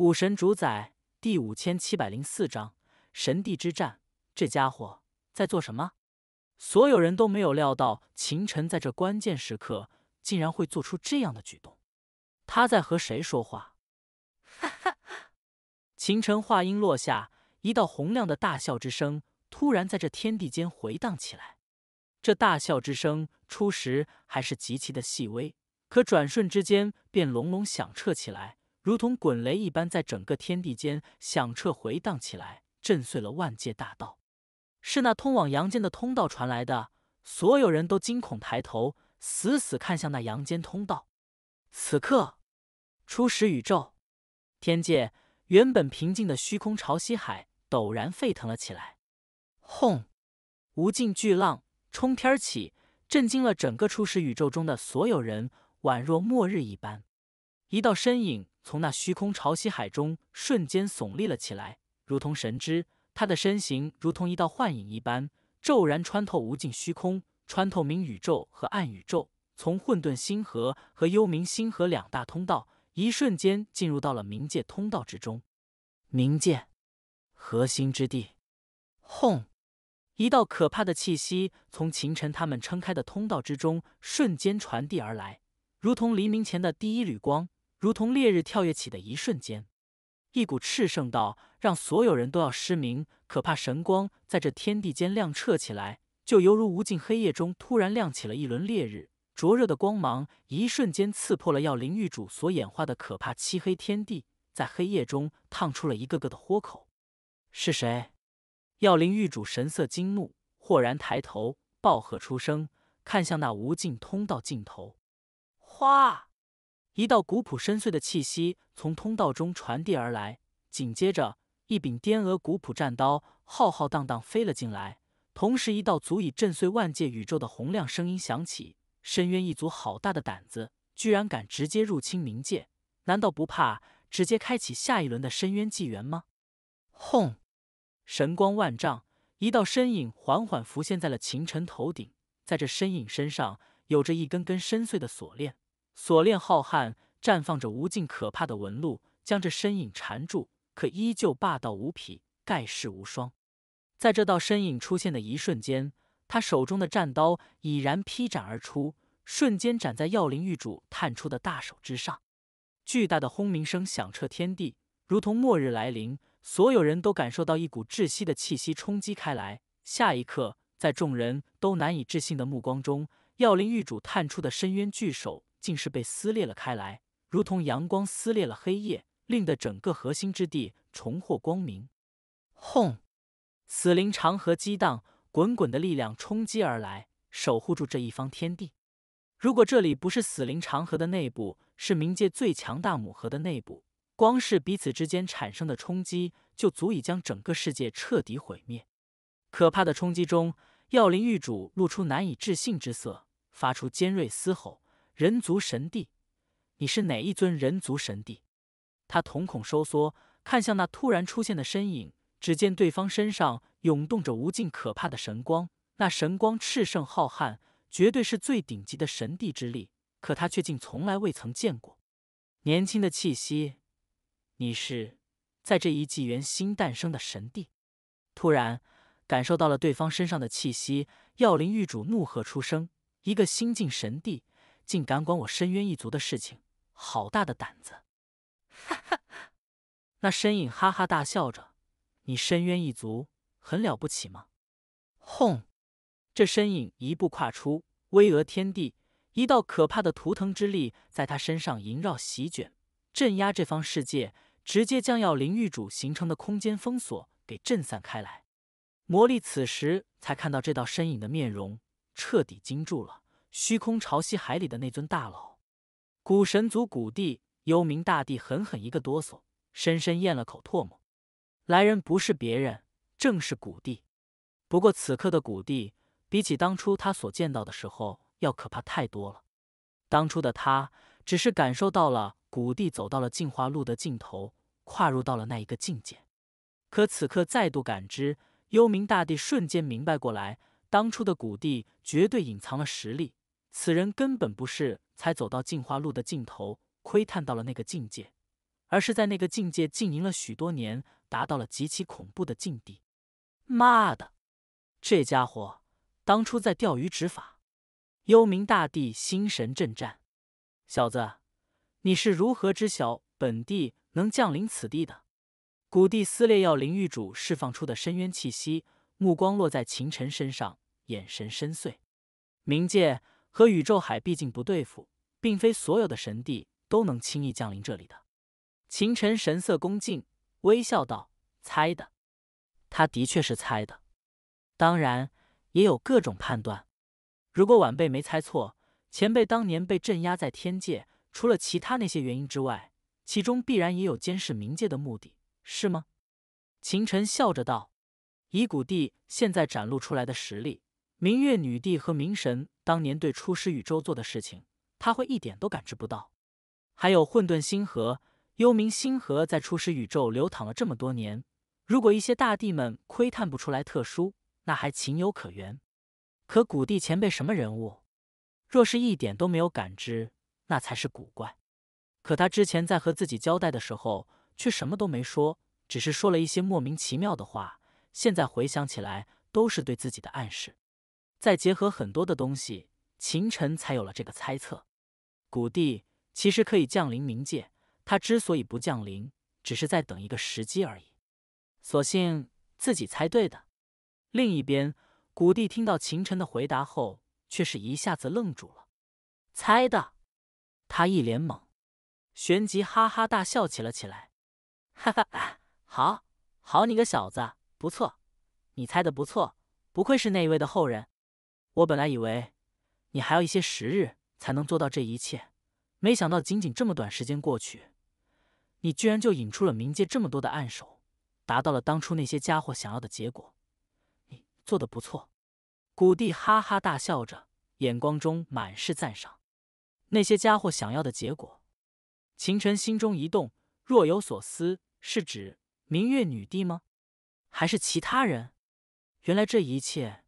武神主宰第五千七百零四章：神帝之战。这家伙在做什么？所有人都没有料到，秦晨在这关键时刻竟然会做出这样的举动。他在和谁说话？哈哈！秦晨话音落下，一道洪亮的大笑之声突然在这天地间回荡起来。这大笑之声初时还是极其的细微，可转瞬之间便隆隆响彻起来。如同滚雷一般，在整个天地间响彻回荡起来，震碎了万界大道。是那通往阳间的通道传来的，所有人都惊恐抬头，死死看向那阳间通道。此刻，初始宇宙，天界原本平静的虚空潮汐海陡然沸腾了起来，轰，无尽巨浪冲天起，震惊了整个初始宇宙中的所有人，宛若末日一般。一道身影。从那虚空潮汐海中瞬间耸立了起来，如同神之。他的身形如同一道幻影一般，骤然穿透无尽虚空，穿透明宇宙和暗宇宙，从混沌星河和幽冥星河两大通道，一瞬间进入到了冥界通道之中。冥界核心之地，轰！一道可怕的气息从秦尘他们撑开的通道之中瞬间传递而来，如同黎明前的第一缕光。如同烈日跳跃起的一瞬间，一股炽盛到让所有人都要失明、可怕神光，在这天地间亮彻起来，就犹如无尽黑夜中突然亮起了一轮烈日，灼热的光芒一瞬间刺破了药灵玉主所演化的可怕漆黑天地，在黑夜中烫出了一个个的豁口。是谁？药灵玉主神色惊怒，豁然抬头，暴喝出声，看向那无尽通道尽头，哗！一道古朴深邃的气息从通道中传递而来，紧接着，一柄天鹅古朴战刀浩浩荡荡飞了进来。同时，一道足以震碎万界宇宙的洪亮声音响起：“深渊一族好大的胆子，居然敢直接入侵冥界，难道不怕直接开启下一轮的深渊纪元吗？”轰！神光万丈，一道身影缓缓浮现在了秦尘头顶，在这身影身上有着一根根深邃的锁链。锁链浩瀚，绽放着无尽可怕的纹路，将这身影缠住，可依旧霸道无匹，盖世无双。在这道身影出现的一瞬间，他手中的战刀已然劈斩而出，瞬间斩在药灵玉主探出的大手之上。巨大的轰鸣声响彻天地，如同末日来临。所有人都感受到一股窒息的气息冲击开来。下一刻，在众人都难以置信的目光中，药灵玉主探出的深渊巨手。竟是被撕裂了开来，如同阳光撕裂了黑夜，令得整个核心之地重获光明。轰！死灵长河激荡，滚滚的力量冲击而来，守护住这一方天地。如果这里不是死灵长河的内部，是冥界最强大母河的内部，光是彼此之间产生的冲击，就足以将整个世界彻底毁灭。可怕的冲击中，药灵玉主露出难以置信之色，发出尖锐嘶吼。人族神帝，你是哪一尊人族神帝？他瞳孔收缩，看向那突然出现的身影。只见对方身上涌动着无尽可怕的神光，那神光炽盛浩瀚，绝对是最顶级的神帝之力。可他却竟从来未曾见过。年轻的气息，你是在这一纪元新诞生的神帝？突然感受到了对方身上的气息，药灵玉主怒喝出声：“一个新晋神帝！”竟敢管我深渊一族的事情，好大的胆子！哈哈！那身影哈哈大笑着：“你深渊一族很了不起吗？”轰！这身影一步跨出，巍峨天地，一道可怕的图腾之力在他身上萦绕席卷，镇压这方世界，直接将要灵域主形成的空间封锁给震散开来。魔力此时才看到这道身影的面容，彻底惊住了。虚空潮汐海里的那尊大佬，古神族古帝幽冥大帝狠狠一个哆嗦，深深咽了口唾沫。来人不是别人，正是古帝。不过此刻的古帝，比起当初他所见到的时候要可怕太多了。当初的他只是感受到了古帝走到了进化路的尽头，跨入到了那一个境界。可此刻再度感知，幽冥大帝瞬间明白过来，当初的古帝绝对隐藏了实力。此人根本不是才走到进化路的尽头，窥探到了那个境界，而是在那个境界经营了许多年，达到了极其恐怖的境地。妈的，这家伙当初在钓鱼执法，幽冥大帝心神震颤。小子，你是如何知晓本帝能降临此地的？古帝撕裂药灵狱主释放出的深渊气息，目光落在秦尘身上，眼神深邃，冥界。和宇宙海毕竟不对付，并非所有的神帝都能轻易降临这里的。秦尘神色恭敬，微笑道：“猜的，他的确是猜的，当然也有各种判断。如果晚辈没猜错，前辈当年被镇压在天界，除了其他那些原因之外，其中必然也有监视冥界的目的是吗？”秦尘笑着道：“以骨帝现在展露出来的实力。”明月女帝和明神当年对初始宇宙做的事情，他会一点都感知不到。还有混沌星河、幽冥星河，在初始宇宙流淌了这么多年，如果一些大帝们窥探不出来特殊，那还情有可原。可古帝前辈什么人物，若是一点都没有感知，那才是古怪。可他之前在和自己交代的时候，却什么都没说，只是说了一些莫名其妙的话。现在回想起来，都是对自己的暗示。再结合很多的东西，秦尘才有了这个猜测。古帝其实可以降临冥界，他之所以不降临，只是在等一个时机而已。所幸自己猜对的。另一边，古帝听到秦尘的回答后，却是一下子愣住了。猜的？他一脸懵，旋即哈哈大笑起了起来。哈哈，好好你个小子，不错，你猜的不错，不愧是那一位的后人。我本来以为你还要一些时日才能做到这一切，没想到仅仅这么短时间过去，你居然就引出了冥界这么多的暗手，达到了当初那些家伙想要的结果。你做的不错。古帝哈哈大笑着，眼光中满是赞赏。那些家伙想要的结果，秦尘心中一动，若有所思：是指明月女帝吗？还是其他人？原来这一切。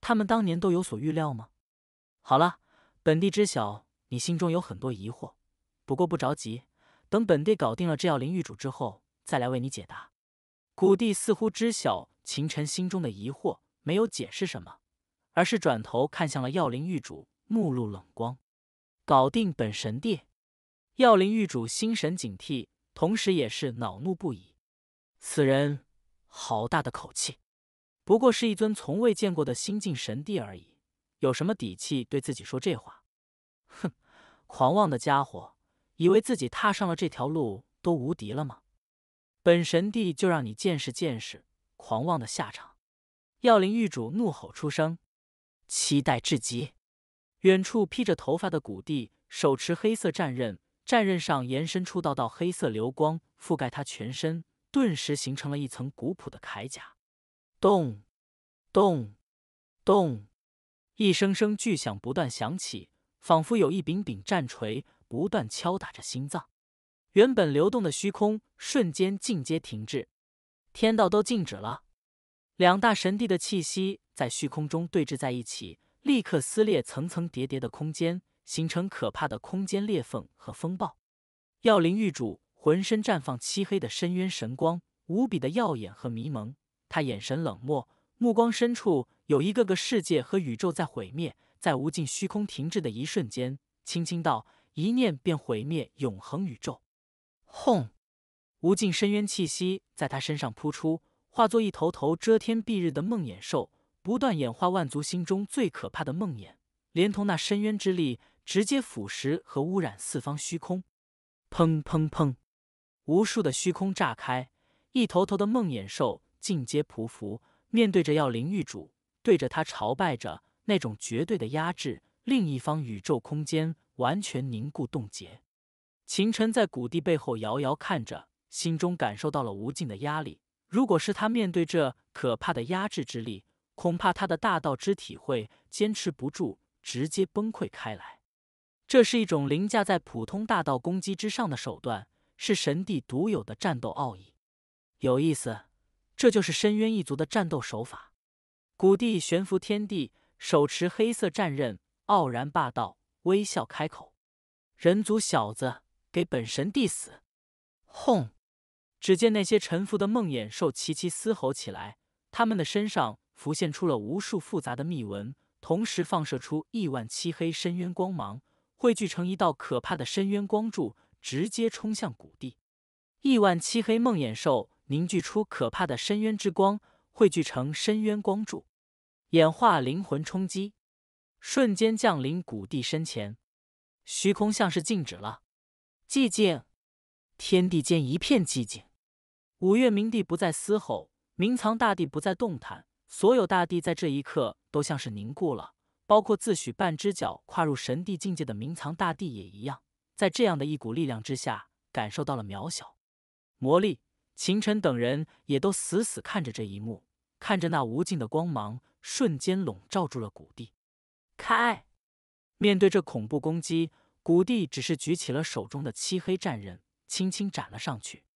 他们当年都有所预料吗？好了，本帝知晓你心中有很多疑惑，不过不着急，等本帝搞定了这药灵玉主之后，再来为你解答。古帝似乎知晓秦尘心中的疑惑，没有解释什么，而是转头看向了药灵玉主，目露冷光。搞定本神帝！药灵玉主心神警惕，同时也是恼怒不已。此人好大的口气！不过是一尊从未见过的新晋神帝而已，有什么底气对自己说这话？哼，狂妄的家伙，以为自己踏上了这条路都无敌了吗？本神帝就让你见识见识狂妄的下场！药灵狱主怒吼出声，期待至极。远处披着头发的古帝手持黑色战刃，战刃上延伸出道道黑色流光，覆盖他全身，顿时形成了一层古朴的铠甲。咚，咚，咚！一声声巨响不断响起，仿佛有一柄柄战锤不断敲打着心脏。原本流动的虚空瞬间尽皆停滞，天道都静止了。两大神帝的气息在虚空中对峙在一起，立刻撕裂层层叠叠的空间，形成可怕的空间裂缝和风暴。药灵玉主浑身绽放漆黑的深渊神光，无比的耀眼和迷蒙。他眼神冷漠，目光深处有一个个世界和宇宙在毁灭，在无尽虚空停滞的一瞬间，轻轻道：“一念便毁灭永恒宇宙。”轰！无尽深渊气息在他身上扑出，化作一头头遮天蔽日的梦魇兽，不断演化万族心中最可怕的梦魇，连同那深渊之力，直接腐蚀和污染四方虚空。砰砰砰！无数的虚空炸开，一头头的梦魇兽。尽皆匍匐，面对着药灵玉主，对着他朝拜着，那种绝对的压制，另一方宇宙空间完全凝固冻结。秦尘在古帝背后遥遥看着，心中感受到了无尽的压力。如果是他面对这可怕的压制之力，恐怕他的大道之体会坚持不住，直接崩溃开来。这是一种凌驾在普通大道攻击之上的手段，是神帝独有的战斗奥义。有意思。这就是深渊一族的战斗手法。古帝悬浮天地，手持黑色战刃，傲然霸道，微笑开口：“人族小子，给本神帝死！”轰！只见那些臣服的梦魇兽齐齐嘶吼起来，他们的身上浮现出了无数复杂的密纹，同时放射出亿万漆黑深渊光芒，汇聚成一道可怕的深渊光柱，直接冲向古帝。亿万漆黑梦魇兽。凝聚出可怕的深渊之光，汇聚成深渊光柱，演化灵魂冲击，瞬间降临古帝身前。虚空像是静止了，寂静，天地间一片寂静。五岳冥帝不再嘶吼，冥藏大帝不再动弹，所有大帝在这一刻都像是凝固了。包括自诩半只脚跨入神帝境界的冥藏大帝也一样，在这样的一股力量之下，感受到了渺小。魔力。秦尘等人也都死死看着这一幕，看着那无尽的光芒瞬间笼罩住了谷地。开！面对这恐怖攻击，谷地只是举起了手中的漆黑战刃，轻轻斩了上去。